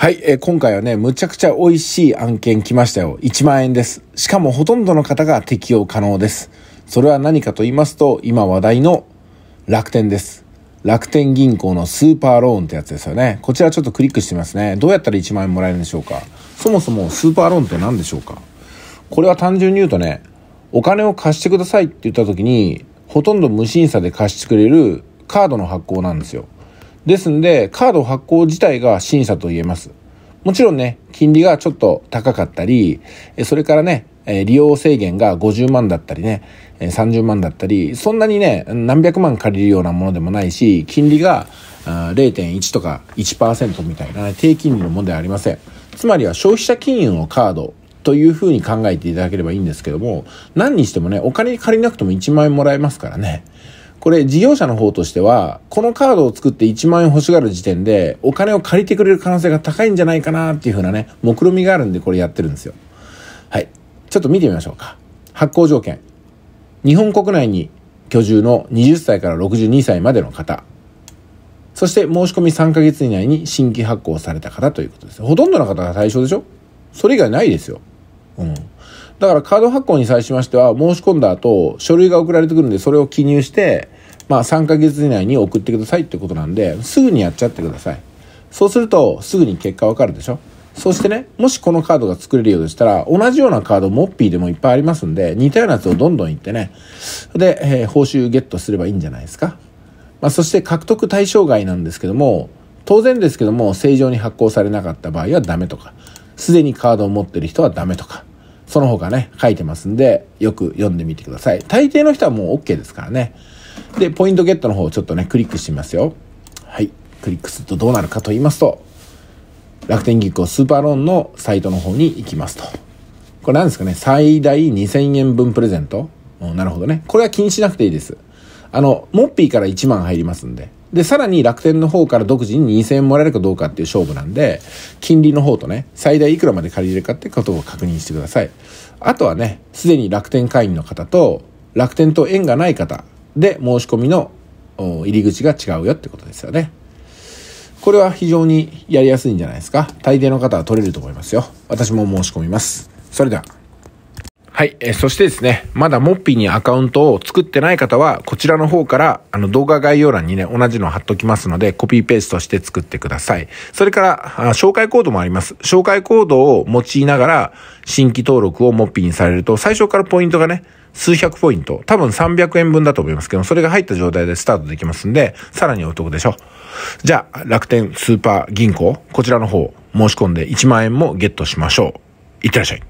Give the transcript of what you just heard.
はい、えー、今回はね、むちゃくちゃ美味しい案件来ましたよ。1万円です。しかもほとんどの方が適用可能です。それは何かと言いますと、今話題の楽天です。楽天銀行のスーパーローンってやつですよね。こちらちょっとクリックしてみますね。どうやったら1万円もらえるんでしょうかそもそもスーパーローンって何でしょうかこれは単純に言うとね、お金を貸してくださいって言った時に、ほとんど無審査で貸してくれるカードの発行なんですよ。ですんで、カード発行自体が審査と言えます。もちろんね、金利がちょっと高かったり、それからね、利用制限が50万だったりね、30万だったり、そんなにね、何百万借りるようなものでもないし、金利が0.1とか1%みたいな、ね、低金利のものではありません。つまりは消費者金融のカードというふうに考えていただければいいんですけども、何にしてもね、お金借りなくても1万円もらえますからね。これ事業者の方としては、このカードを作って1万円欲しがる時点で、お金を借りてくれる可能性が高いんじゃないかなっていうふうなね、目論見みがあるんでこれやってるんですよ。はい。ちょっと見てみましょうか。発行条件。日本国内に居住の20歳から62歳までの方。そして申し込み3ヶ月以内に新規発行された方ということです。ほとんどの方が対象でしょそれ以外ないですよ。うん。だからカード発行に際しましては、申し込んだ後、書類が送られてくるんで、それを記入して、まあ3ヶ月以内に送ってくださいってことなんで、すぐにやっちゃってください。そうすると、すぐに結果わかるでしょそしてね、もしこのカードが作れるようでしたら、同じようなカードモッピーでもいっぱいありますんで、似たようなやつをどんどんいってね、で、えー、報酬ゲットすればいいんじゃないですか。まあ、そして獲得対象外なんですけども、当然ですけども、正常に発行されなかった場合はダメとか、すでにカードを持ってる人はダメとか、その他ね、書いてますんで、よく読んでみてください。大抵の人はもう OK ですからね。で、ポイントゲットの方をちょっとね、クリックしてみますよ。はい。クリックするとどうなるかと言いますと、楽天銀行スーパーローンのサイトの方に行きますと。これ何ですかね最大2000円分プレゼントなるほどね。これは気にしなくていいです。あの、モッピーから1万入りますんで。で、さらに楽天の方から独自に2000円もらえるかどうかっていう勝負なんで、金利の方とね、最大いくらまで借りれるかってことを確認してください。あとはね、すでに楽天会員の方と、楽天と縁がない方で申し込みの入り口が違うよってことですよね。これは非常にやりやすいんじゃないですか。大抵の方は取れると思いますよ。私も申し込みます。それでは。はい。えそしてですね、まだモッピーにアカウントを作ってない方は、こちらの方から、あの、動画概要欄にね、同じの貼っときますので、コピーペーストして作ってください。それから、あ紹介コードもあります。紹介コードを用いながら、新規登録をモッピーにされると、最初からポイントがね、数百ポイント、多分300円分だと思いますけど、それが入った状態でスタートできますんで、さらにお得でしょう。じゃあ、楽天スーパー銀行、こちらの方、申し込んで1万円もゲットしましょう。いってらっしゃい。